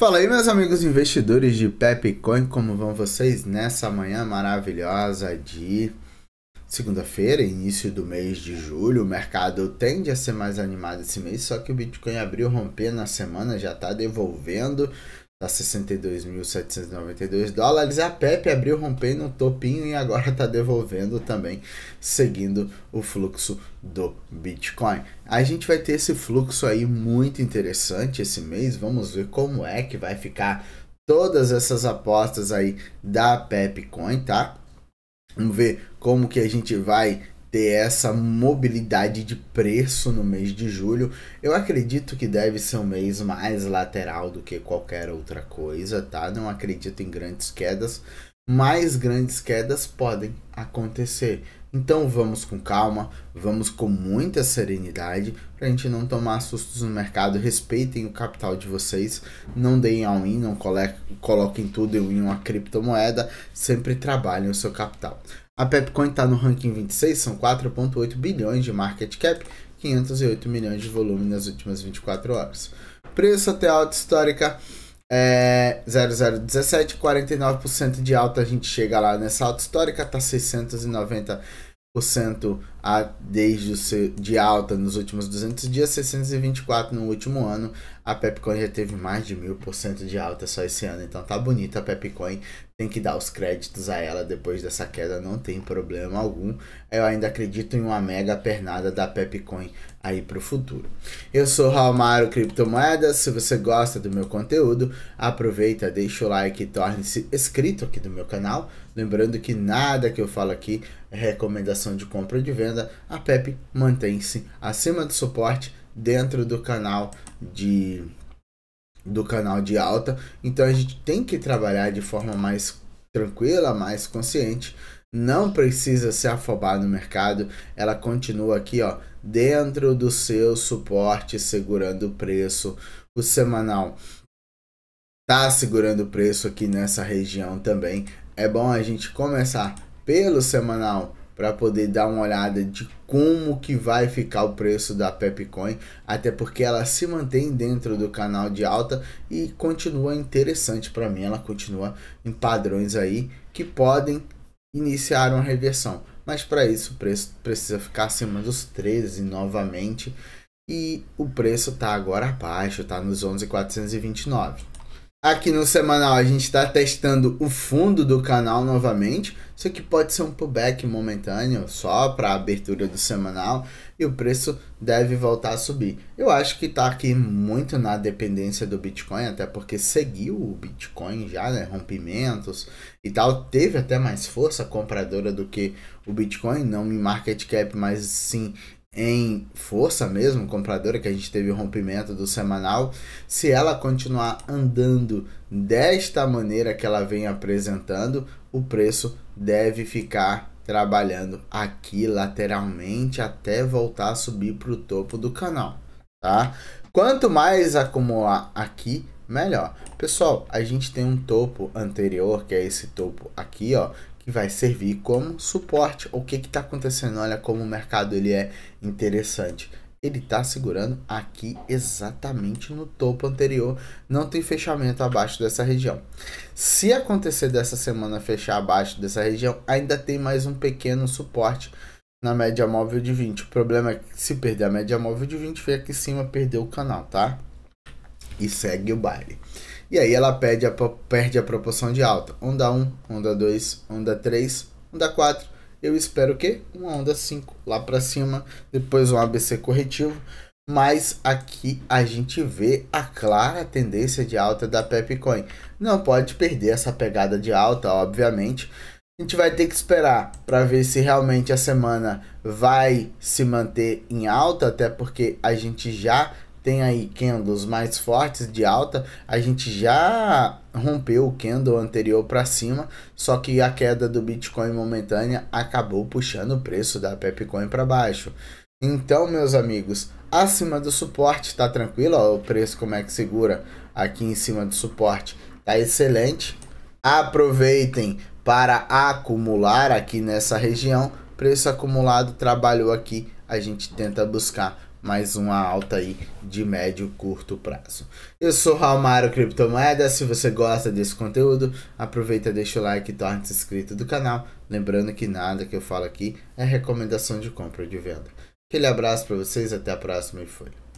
Fala aí, meus amigos investidores de Pepcoin, como vão vocês nessa manhã maravilhosa de segunda-feira, início do mês de julho? O mercado tende a ser mais animado esse mês, só que o Bitcoin abriu rompendo na semana, já está devolvendo Tá a 62.792 dólares. A Pepe abriu rompendo o topinho e agora está devolvendo também, seguindo o fluxo do Bitcoin. A gente vai ter esse fluxo aí muito interessante esse mês. Vamos ver como é que vai ficar todas essas apostas aí da Pepe Coin, tá? Vamos ver como que a gente vai ter essa mobilidade de preço no mês de julho. Eu acredito que deve ser um mês mais lateral do que qualquer outra coisa, tá? Não acredito em grandes quedas, mas grandes quedas podem acontecer. Então vamos com calma, vamos com muita serenidade para a gente não tomar sustos no mercado. Respeitem o capital de vocês, não deem all in, não coloquem tudo em uma criptomoeda, sempre trabalhem o seu capital. A Pepcoin está no ranking 26, são 4,8 bilhões de market cap, 508 milhões de volume nas últimas 24 horas. Preço até alta histórica é, 0017, 49% de alta, a gente chega lá nessa alta histórica, tá 690% a desde o seu, de alta nos últimos 200 dias, 624 no último ano. A Pepcoin já teve mais de 1000% de alta só esse ano, então tá bonita a Pepcoin. Tem que dar os créditos a ela depois dessa queda, não tem problema algum. Eu ainda acredito em uma mega pernada da Pepcoin aí pro futuro. Eu sou Raulmaro Criptomoedas. Se você gosta do meu conteúdo, aproveita, deixa o like e torne-se inscrito aqui do meu canal. Lembrando que nada que eu falo aqui é recomendação de compra ou de venda venda, a PEP mantém-se acima do suporte dentro do canal de do canal de alta. Então a gente tem que trabalhar de forma mais tranquila, mais consciente. Não precisa se afobar no mercado. Ela continua aqui, ó, dentro do seu suporte, segurando o preço. O semanal Está segurando o preço aqui nessa região também. É bom a gente começar pelo semanal para poder dar uma olhada de como que vai ficar o preço da Pepcoin, até porque ela se mantém dentro do canal de alta e continua interessante para mim, ela continua em padrões aí que podem iniciar uma reversão. Mas para isso o preço precisa ficar acima dos 13 novamente e o preço está agora abaixo, está nos 11.429. Aqui no semanal a gente está testando o fundo do canal novamente, isso aqui pode ser um pullback momentâneo só para abertura do semanal e o preço deve voltar a subir. Eu acho que está aqui muito na dependência do Bitcoin, até porque seguiu o Bitcoin já, né, rompimentos e tal, teve até mais força compradora do que o Bitcoin, não em market cap, mas sim em força mesmo, compradora, que a gente teve o rompimento do semanal, se ela continuar andando desta maneira que ela vem apresentando, o preço deve ficar trabalhando aqui lateralmente até voltar a subir para o topo do canal, tá? Quanto mais acumular aqui, melhor. Pessoal, a gente tem um topo anterior, que é esse topo aqui, ó, vai servir como suporte. O que está acontecendo? Olha como o mercado ele é interessante. Ele está segurando aqui exatamente no topo anterior. Não tem fechamento abaixo dessa região. Se acontecer dessa semana fechar abaixo dessa região, ainda tem mais um pequeno suporte na média móvel de 20. O problema é que se perder a média móvel de 20, vem aqui em cima perder o canal, tá? E segue o baile. E aí ela perde a, perde a proporção de alta. Onda 1, onda 2, onda 3, onda 4. Eu espero que uma onda 5 lá para cima, depois um ABC corretivo. Mas aqui a gente vê a clara tendência de alta da Pepcoin. Não pode perder essa pegada de alta, obviamente. A gente vai ter que esperar para ver se realmente a semana vai se manter em alta, até porque a gente já tem aí candles mais fortes de alta. A gente já rompeu o candle anterior para cima, só que a queda do Bitcoin momentânea acabou puxando o preço da Pepcoin para baixo. Então, meus amigos, acima do suporte tá tranquilo, ó, o preço como é que segura aqui em cima do suporte tá excelente. Aproveitem para acumular aqui nessa região. Preço acumulado trabalhou aqui, a gente tenta buscar mais uma alta aí de médio curto prazo. Eu sou Raulmaro Criptomoedas, se você gosta desse conteúdo, aproveita, deixa o like e torne-se inscrito do canal. Lembrando que nada que eu falo aqui é recomendação de compra ou de venda. Aquele abraço para vocês, até a próxima e fui.